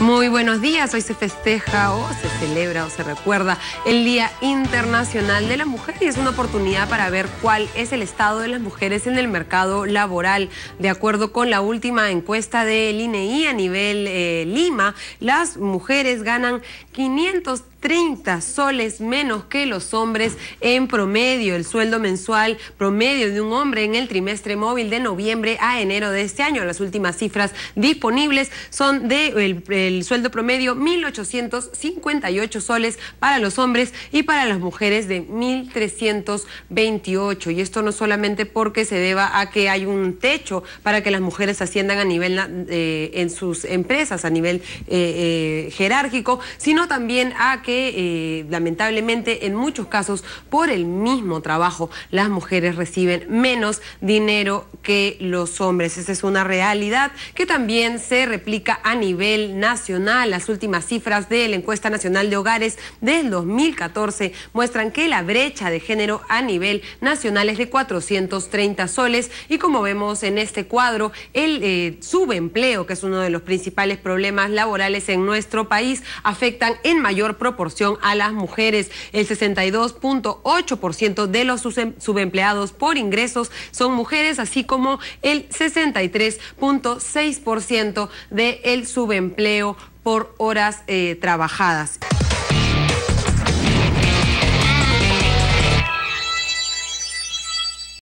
Muy buenos días, hoy se festeja o se celebra o se recuerda el Día Internacional de la Mujer y es una oportunidad para ver cuál es el estado de las mujeres en el mercado laboral. De acuerdo con la última encuesta del INEI e a nivel eh, Lima, las mujeres ganan 530 soles menos que los hombres en promedio. El sueldo mensual promedio de un hombre en el trimestre móvil de noviembre a enero de este año. Las últimas cifras disponibles son de el sueldo promedio 1.858 soles para los hombres y para las mujeres de 1.328. Y esto no solamente porque se deba a que hay un techo para que las mujeres asciendan a nivel eh, en sus empresas, a nivel eh, eh, jerárquico, sino también a que lamentablemente en muchos casos por el mismo trabajo las mujeres reciben menos dinero que los hombres. Esa es una realidad que también se replica a nivel nacional las últimas cifras de la encuesta nacional de hogares del 2014 muestran que la brecha de género a nivel nacional es de 430 soles y como vemos en este cuadro, el eh, subempleo, que es uno de los principales problemas laborales en nuestro país, afectan en mayor proporción a las mujeres. El 62.8% de los em-, subempleados por ingresos son mujeres, así como el 63.6% del subempleo por horas eh, trabajadas.